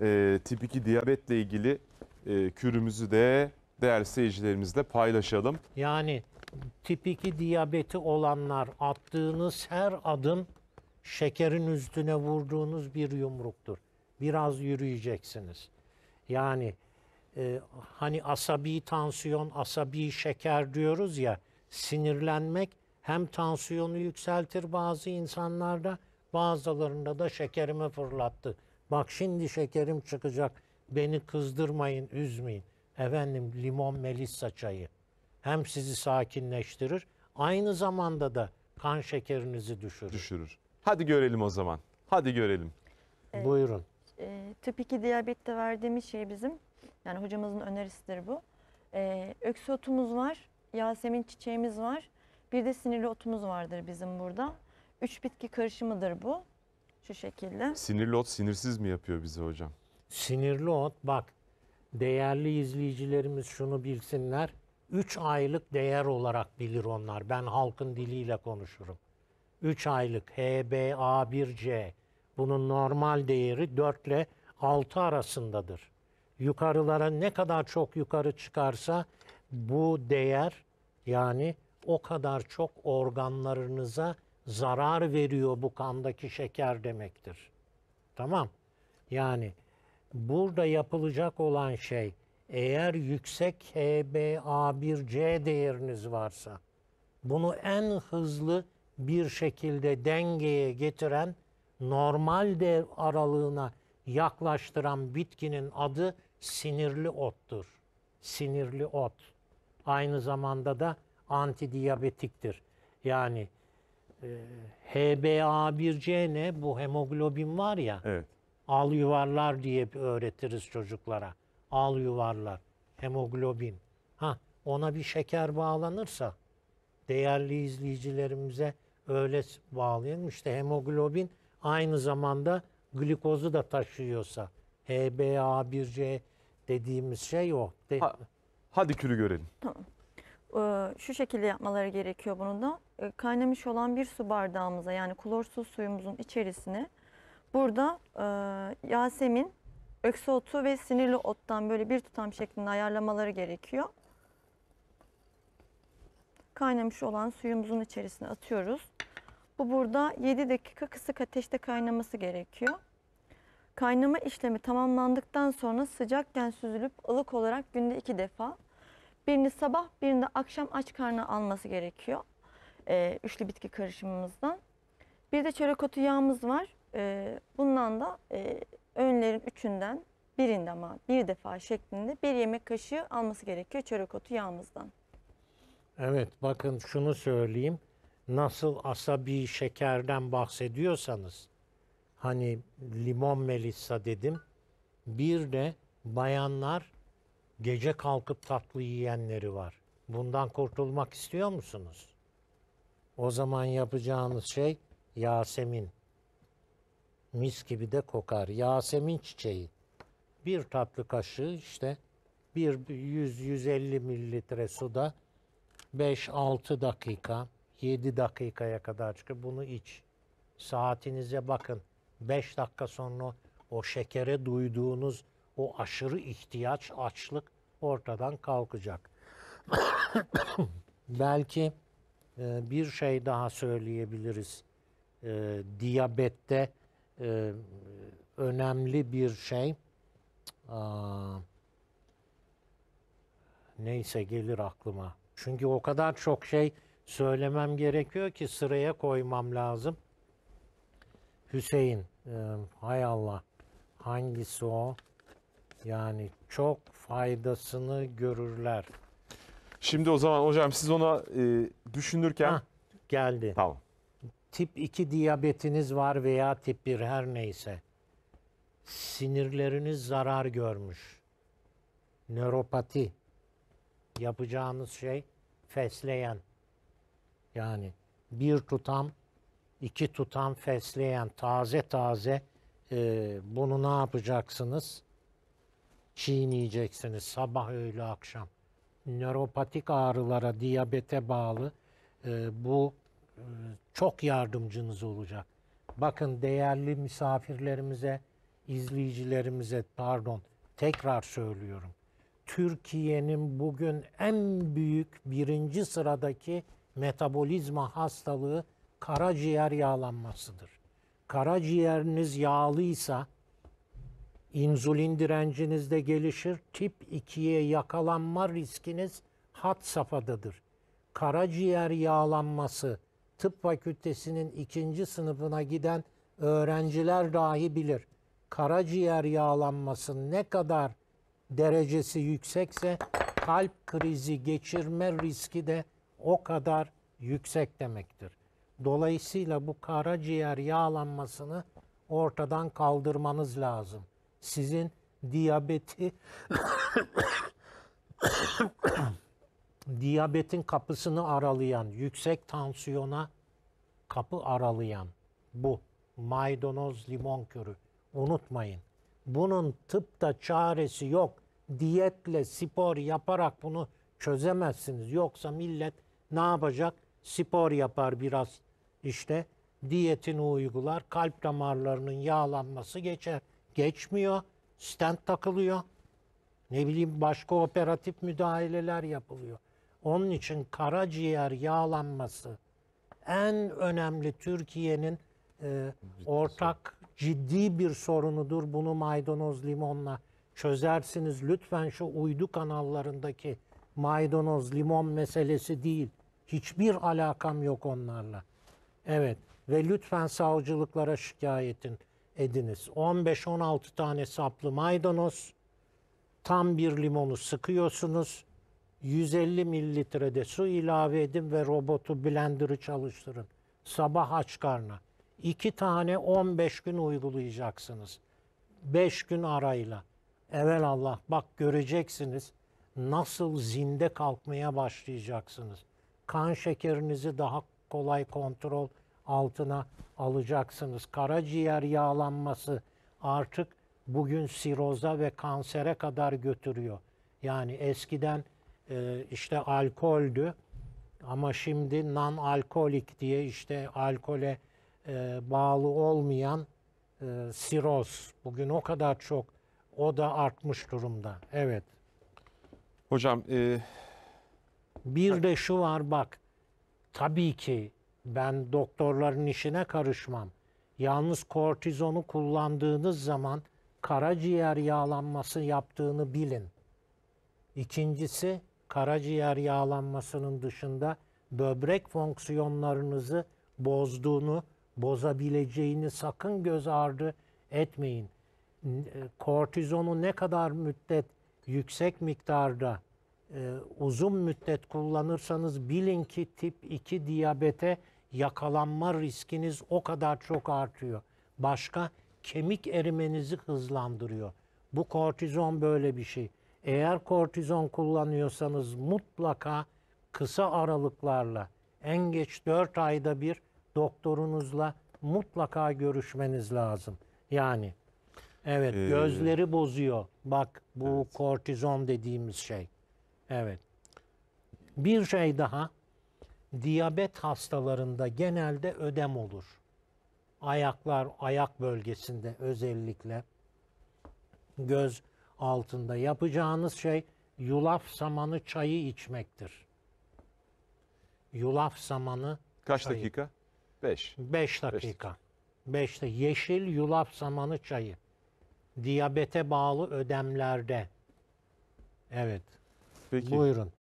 e, tip 2 diyabetle ilgili e, kürümüzü de değerli seyircilerimizle paylaşalım. Yani tip 2 diyabeti olanlar attığınız her adım şekerin üstüne vurduğunuz bir yumruktur. Biraz yürüyeceksiniz. Yani e, hani asabi tansiyon, asabi şeker diyoruz ya sinirlenmek hem tansiyonu yükseltir bazı insanlarda bazılarında da şekerimi fırlattı Bak şimdi şekerim çıkacak. Beni kızdırmayın, üzmeyin. Efendim limon melisa çayı hem sizi sakinleştirir aynı zamanda da kan şekerinizi düşürür. Düşürür. Hadi görelim o zaman. Hadi görelim. Ee, Buyurun. E, tip 2 diyabette verdiğimiz şey bizim yani hocamızın önerisidir bu. E, öksü otumuz var. Yasemin çiçeğimiz var. Bir de sinirli otumuz vardır bizim burada. Üç bitki karışımıdır bu. Şu şekilde. Sinirli ot sinirsiz mi yapıyor bizi hocam? Sinirli ot bak değerli izleyicilerimiz şunu bilsinler. 3 aylık değer olarak bilir onlar. Ben halkın diliyle konuşurum. 3 aylık HBA1C bunun normal değeri 4 ile 6 arasındadır. Yukarılara ne kadar çok yukarı çıkarsa bu değer yani o kadar çok organlarınıza zarar veriyor bu kandaki şeker demektir. Tamam. Yani burada yapılacak olan şey eğer yüksek HbA1c değeriniz varsa bunu en hızlı bir şekilde dengeye getiren normal değer aralığına yaklaştıran bitkinin adı sinirli ottur. Sinirli ot. Aynı zamanda da antidiyabetiktir. Yani HbA1c ne? Bu hemoglobin var ya. Evet. Al yuvarlar diye öğretiriz çocuklara. Al yuvarlar. Hemoglobin. Ha ona bir şeker bağlanırsa değerli izleyicilerimize öyle bağlayalım. İşte hemoglobin aynı zamanda glikozu da taşıyorsa HbA1c dediğimiz şey o. De- ha, hadi külü görelim. Tamam. E, şu şekilde yapmaları gerekiyor bunu da. E, kaynamış olan bir su bardağımıza yani klorsuz suyumuzun içerisine burada e, Yasemin, öksü otu ve sinirli ottan böyle bir tutam şeklinde ayarlamaları gerekiyor. Kaynamış olan suyumuzun içerisine atıyoruz. Bu burada 7 dakika kısık ateşte kaynaması gerekiyor. Kaynama işlemi tamamlandıktan sonra sıcakken süzülüp ılık olarak günde 2 defa Birini sabah, birini de akşam aç karnına alması gerekiyor. Ee, üçlü bitki karışımımızdan. Bir de çörek otu yağımız var. Ee, bundan da e, öğünlerin üçünden birinde ama bir defa şeklinde bir yemek kaşığı alması gerekiyor çörek otu yağımızdan. Evet bakın şunu söyleyeyim. Nasıl asabi şekerden bahsediyorsanız hani limon melisa dedim. Bir de bayanlar Gece kalkıp tatlı yiyenleri var. Bundan kurtulmak istiyor musunuz? O zaman yapacağınız şey Yasemin. Mis gibi de kokar. Yasemin çiçeği. Bir tatlı kaşığı işte bir 100-150 mililitre suda 5-6 dakika 7 dakikaya kadar çıkıp bunu iç. Saatinize bakın. 5 dakika sonra o şekere duyduğunuz o aşırı ihtiyaç, açlık ortadan kalkacak. Belki e, bir şey daha söyleyebiliriz. E, diyabette e, önemli bir şey. Aa, neyse gelir aklıma. Çünkü o kadar çok şey söylemem gerekiyor ki sıraya koymam lazım. Hüseyin, e, hay Allah, hangisi o? Yani çok faydasını görürler. Şimdi o zaman hocam siz ona e, düşünürken... Hah, geldi. Tamam. Tip 2 diyabetiniz var veya tip 1 her neyse. Sinirleriniz zarar görmüş. Nöropati. Yapacağınız şey fesleyen. Yani bir tutam, iki tutam fesleyen taze taze e, bunu ne yapacaksınız? çiğneyeceksiniz sabah öğle akşam. Nöropatik ağrılara, diyabete bağlı e, bu e, çok yardımcınız olacak. Bakın değerli misafirlerimize, izleyicilerimize pardon tekrar söylüyorum. Türkiye'nin bugün en büyük birinci sıradaki metabolizma hastalığı karaciğer yağlanmasıdır. Karaciğeriniz yağlıysa İnzulin direncinizde gelişir. Tip 2'ye yakalanma riskiniz hat safhadadır. Karaciğer yağlanması tıp fakültesinin ikinci sınıfına giden öğrenciler dahi bilir. Karaciğer yağlanması ne kadar derecesi yüksekse kalp krizi geçirme riski de o kadar yüksek demektir. Dolayısıyla bu karaciğer yağlanmasını ortadan kaldırmanız lazım sizin diyabeti diyabetin kapısını aralayan, yüksek tansiyona kapı aralayan bu maydanoz limon körü. Unutmayın. Bunun tıpta çaresi yok. Diyetle, spor yaparak bunu çözemezsiniz. Yoksa millet ne yapacak? Spor yapar biraz işte. Diyetini uygular, kalp damarlarının yağlanması geçer geçmiyor. Stent takılıyor. Ne bileyim başka operatif müdahaleler yapılıyor. Onun için karaciğer yağlanması en önemli Türkiye'nin e, ortak ciddi bir sorunudur. Bunu maydanoz limonla çözersiniz. Lütfen şu uydu kanallarındaki maydanoz limon meselesi değil. Hiçbir alakam yok onlarla. Evet ve lütfen savcılıklara şikayetin ediniz. 15-16 tane saplı maydanoz, tam bir limonu sıkıyorsunuz. 150 mililitrede su ilave edin ve robotu blender'ı çalıştırın. Sabah aç karna. İki tane 15 gün uygulayacaksınız. 5 gün arayla. Evel Allah bak göreceksiniz nasıl zinde kalkmaya başlayacaksınız. Kan şekerinizi daha kolay kontrol altına alacaksınız. Karaciğer yağlanması artık bugün siroza ve kansere kadar götürüyor. Yani eskiden e, işte alkoldü ama şimdi non alkolik diye işte alkole e, bağlı olmayan e, siroz bugün o kadar çok o da artmış durumda. Evet. Hocam e... bir de şu var bak tabii ki ben doktorların işine karışmam. Yalnız kortizonu kullandığınız zaman karaciğer yağlanması yaptığını bilin. İkincisi karaciğer yağlanmasının dışında böbrek fonksiyonlarınızı bozduğunu, bozabileceğini sakın göz ardı etmeyin. Kortizonu ne kadar müddet yüksek miktarda e, uzun müddet kullanırsanız bilin ki tip 2 diyabete yakalanma riskiniz o kadar çok artıyor. Başka kemik erimenizi hızlandırıyor. Bu kortizon böyle bir şey. Eğer kortizon kullanıyorsanız mutlaka kısa aralıklarla en geç 4 ayda bir doktorunuzla mutlaka görüşmeniz lazım. Yani evet ee, gözleri bozuyor. Bak bu evet. kortizon dediğimiz şey. Evet. Bir şey daha diyabet hastalarında genelde ödem olur. Ayaklar, ayak bölgesinde özellikle göz altında yapacağınız şey yulaf samanı çayı içmektir. Yulaf samanı Kaç çayı. dakika? 5. 5 dakika. 5'te yeşil yulaf samanı çayı. Diyabete bağlı ödemlerde. Evet. Peki. Buyurun.